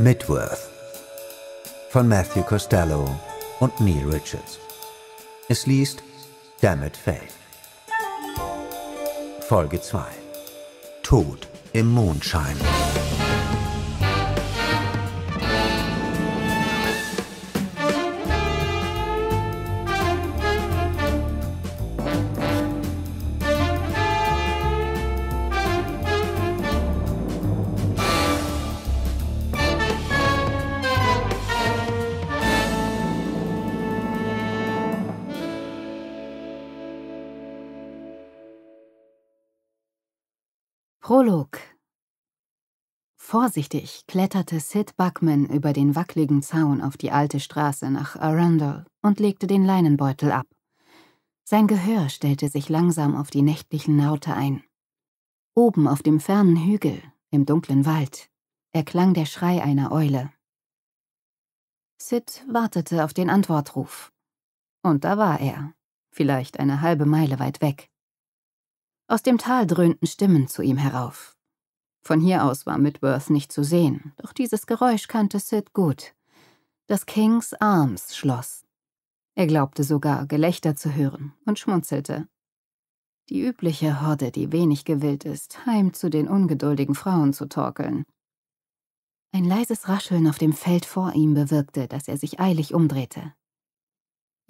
Midworth von Matthew Costello und Neil Richards. Es liest Damit Faith. Folge 2 Tod im Mondschein. Prolog Vorsichtig kletterte Sid Buckman über den wackligen Zaun auf die alte Straße nach Arundel und legte den Leinenbeutel ab. Sein Gehör stellte sich langsam auf die nächtlichen Naute ein. Oben auf dem fernen Hügel, im dunklen Wald, erklang der Schrei einer Eule. Sid wartete auf den Antwortruf. Und da war er, vielleicht eine halbe Meile weit weg. Aus dem Tal dröhnten Stimmen zu ihm herauf. Von hier aus war Midworth nicht zu sehen, doch dieses Geräusch kannte Sid gut. Das King's Arms schloss. Er glaubte sogar, Gelächter zu hören und schmunzelte. Die übliche Horde, die wenig gewillt ist, heim zu den ungeduldigen Frauen zu torkeln. Ein leises Rascheln auf dem Feld vor ihm bewirkte, dass er sich eilig umdrehte.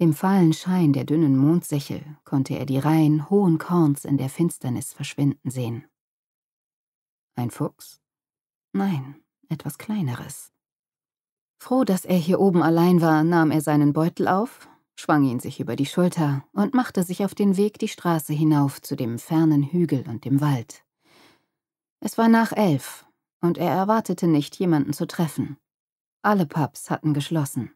Im fahlen Schein der dünnen Mondsichel konnte er die Reihen hohen Korns in der Finsternis verschwinden sehen. Ein Fuchs? Nein, etwas Kleineres. Froh, dass er hier oben allein war, nahm er seinen Beutel auf, schwang ihn sich über die Schulter und machte sich auf den Weg die Straße hinauf zu dem fernen Hügel und dem Wald. Es war nach elf, und er erwartete nicht, jemanden zu treffen. Alle Pubs hatten geschlossen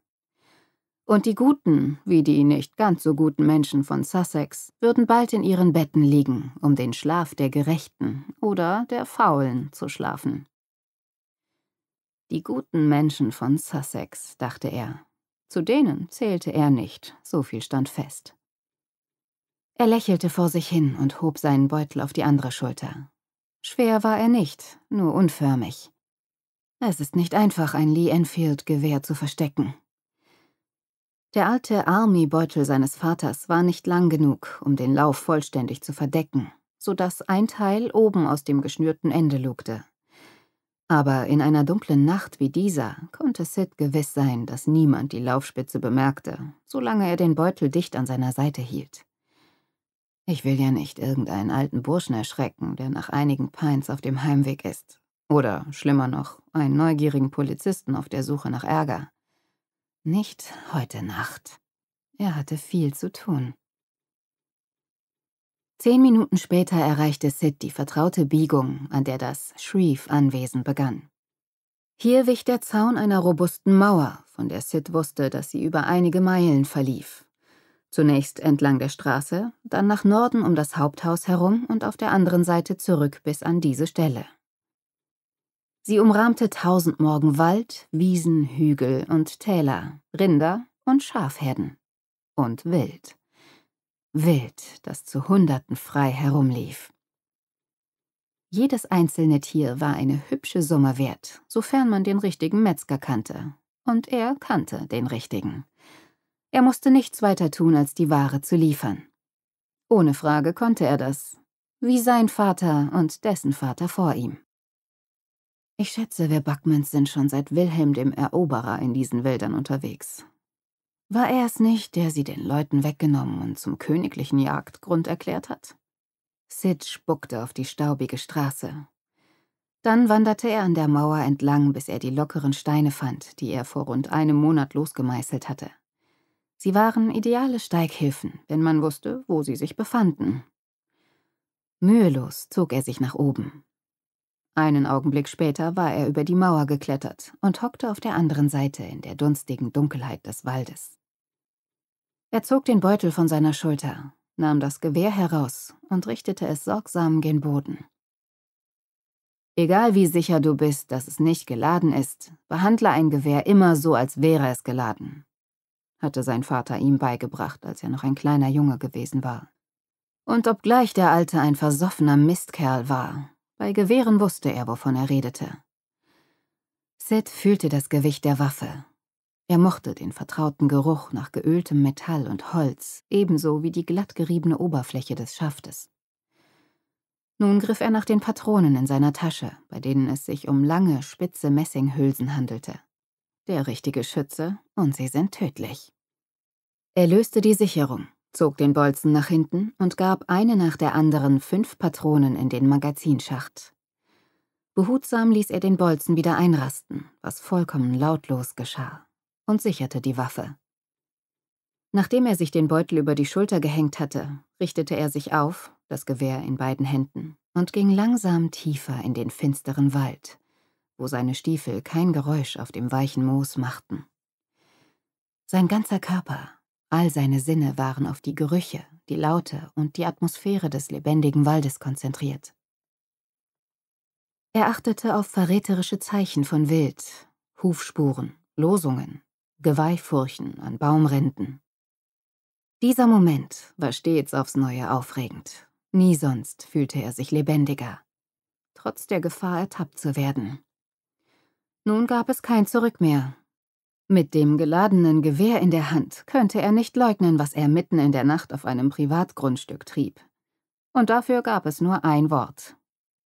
und die guten, wie die nicht ganz so guten Menschen von Sussex, würden bald in ihren Betten liegen, um den Schlaf der Gerechten oder der Faulen zu schlafen. Die guten Menschen von Sussex, dachte er. Zu denen zählte er nicht, so viel stand fest. Er lächelte vor sich hin und hob seinen Beutel auf die andere Schulter. Schwer war er nicht, nur unförmig. Es ist nicht einfach, ein Lee Enfield-Gewehr zu verstecken, der alte Army-Beutel seines Vaters war nicht lang genug, um den Lauf vollständig zu verdecken, so dass ein Teil oben aus dem geschnürten Ende lugte. Aber in einer dunklen Nacht wie dieser konnte Sid gewiss sein, dass niemand die Laufspitze bemerkte, solange er den Beutel dicht an seiner Seite hielt. Ich will ja nicht irgendeinen alten Burschen erschrecken, der nach einigen Pints auf dem Heimweg ist. Oder, schlimmer noch, einen neugierigen Polizisten auf der Suche nach Ärger. Nicht heute Nacht. Er hatte viel zu tun. Zehn Minuten später erreichte Sid die vertraute Biegung, an der das Shreve-Anwesen begann. Hier wich der Zaun einer robusten Mauer, von der Sid wusste, dass sie über einige Meilen verlief. Zunächst entlang der Straße, dann nach Norden um das Haupthaus herum und auf der anderen Seite zurück bis an diese Stelle. Sie umrahmte tausend Morgen Wald, Wiesen, Hügel und Täler, Rinder und Schafherden. Und Wild. Wild, das zu Hunderten frei herumlief. Jedes einzelne Tier war eine hübsche Summe wert, sofern man den richtigen Metzger kannte. Und er kannte den richtigen. Er musste nichts weiter tun, als die Ware zu liefern. Ohne Frage konnte er das, wie sein Vater und dessen Vater vor ihm. Ich schätze, wir Buckmans sind schon seit Wilhelm dem Eroberer in diesen Wäldern unterwegs. War er es nicht, der sie den Leuten weggenommen und zum königlichen Jagdgrund erklärt hat? Sid spuckte auf die staubige Straße. Dann wanderte er an der Mauer entlang, bis er die lockeren Steine fand, die er vor rund einem Monat losgemeißelt hatte. Sie waren ideale Steighilfen, wenn man wusste, wo sie sich befanden. Mühelos zog er sich nach oben. Einen Augenblick später war er über die Mauer geklettert und hockte auf der anderen Seite in der dunstigen Dunkelheit des Waldes. Er zog den Beutel von seiner Schulter, nahm das Gewehr heraus und richtete es sorgsam gen Boden. Egal wie sicher du bist, dass es nicht geladen ist, behandle ein Gewehr immer so, als wäre es geladen, hatte sein Vater ihm beigebracht, als er noch ein kleiner Junge gewesen war. Und obgleich der Alte ein versoffener Mistkerl war, bei Gewehren wusste er, wovon er redete. Sid fühlte das Gewicht der Waffe. Er mochte den vertrauten Geruch nach geöltem Metall und Holz, ebenso wie die glatt geriebene Oberfläche des Schaftes. Nun griff er nach den Patronen in seiner Tasche, bei denen es sich um lange, spitze Messinghülsen handelte. Der richtige Schütze, und sie sind tödlich. Er löste die Sicherung, zog den Bolzen nach hinten und gab eine nach der anderen fünf Patronen in den Magazinschacht. Behutsam ließ er den Bolzen wieder einrasten, was vollkommen lautlos geschah, und sicherte die Waffe. Nachdem er sich den Beutel über die Schulter gehängt hatte, richtete er sich auf, das Gewehr in beiden Händen, und ging langsam tiefer in den finsteren Wald, wo seine Stiefel kein Geräusch auf dem weichen Moos machten. Sein ganzer Körper All seine Sinne waren auf die Gerüche, die Laute und die Atmosphäre des lebendigen Waldes konzentriert. Er achtete auf verräterische Zeichen von Wild, Hufspuren, Losungen, Geweihfurchen an Baumrinden. Dieser Moment war stets aufs Neue aufregend. Nie sonst fühlte er sich lebendiger, trotz der Gefahr ertappt zu werden. Nun gab es kein Zurück mehr, mit dem geladenen Gewehr in der Hand könnte er nicht leugnen, was er mitten in der Nacht auf einem Privatgrundstück trieb. Und dafür gab es nur ein Wort.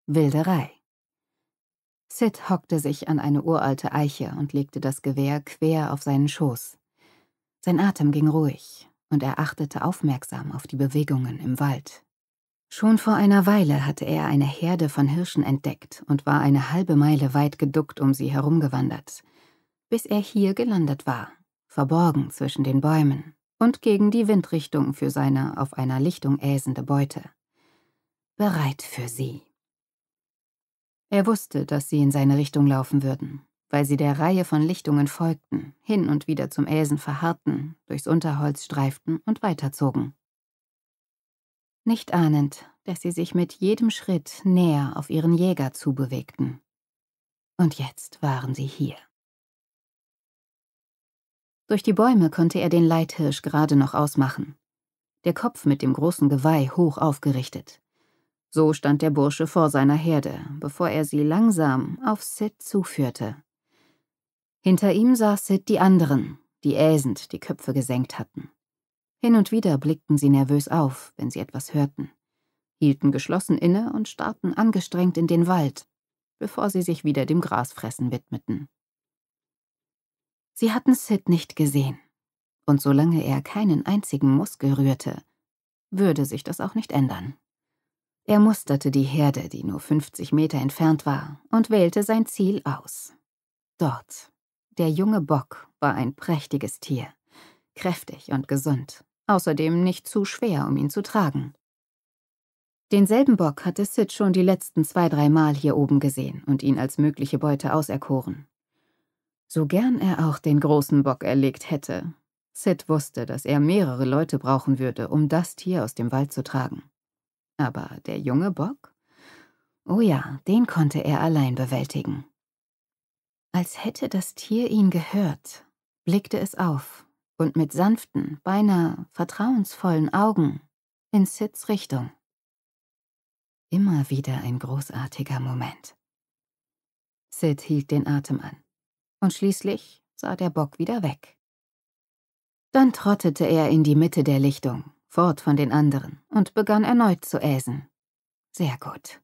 Wilderei. Sid hockte sich an eine uralte Eiche und legte das Gewehr quer auf seinen Schoß. Sein Atem ging ruhig, und er achtete aufmerksam auf die Bewegungen im Wald. Schon vor einer Weile hatte er eine Herde von Hirschen entdeckt und war eine halbe Meile weit geduckt um sie herumgewandert – bis er hier gelandet war, verborgen zwischen den Bäumen und gegen die Windrichtung für seine auf einer Lichtung äsende Beute. Bereit für sie. Er wusste, dass sie in seine Richtung laufen würden, weil sie der Reihe von Lichtungen folgten, hin und wieder zum Äsen verharrten, durchs Unterholz streiften und weiterzogen. Nicht ahnend, dass sie sich mit jedem Schritt näher auf ihren Jäger zubewegten. Und jetzt waren sie hier. Durch die Bäume konnte er den Leithirsch gerade noch ausmachen. Der Kopf mit dem großen Geweih hoch aufgerichtet. So stand der Bursche vor seiner Herde, bevor er sie langsam auf Sid zuführte. Hinter ihm sah Sid die anderen, die äsend die Köpfe gesenkt hatten. Hin und wieder blickten sie nervös auf, wenn sie etwas hörten, hielten geschlossen inne und starrten angestrengt in den Wald, bevor sie sich wieder dem Grasfressen widmeten. Sie hatten Sid nicht gesehen. Und solange er keinen einzigen Muskel rührte, würde sich das auch nicht ändern. Er musterte die Herde, die nur 50 Meter entfernt war, und wählte sein Ziel aus. Dort. Der junge Bock war ein prächtiges Tier, kräftig und gesund, außerdem nicht zu schwer, um ihn zu tragen. Denselben Bock hatte Sid schon die letzten zwei, drei Mal hier oben gesehen und ihn als mögliche Beute auserkoren. So gern er auch den großen Bock erlegt hätte, Sid wusste, dass er mehrere Leute brauchen würde, um das Tier aus dem Wald zu tragen. Aber der junge Bock? Oh ja, den konnte er allein bewältigen. Als hätte das Tier ihn gehört, blickte es auf und mit sanften, beinahe vertrauensvollen Augen in Sids Richtung. Immer wieder ein großartiger Moment. Sid hielt den Atem an und schließlich sah der Bock wieder weg. Dann trottete er in die Mitte der Lichtung, fort von den anderen, und begann erneut zu äsen. Sehr gut.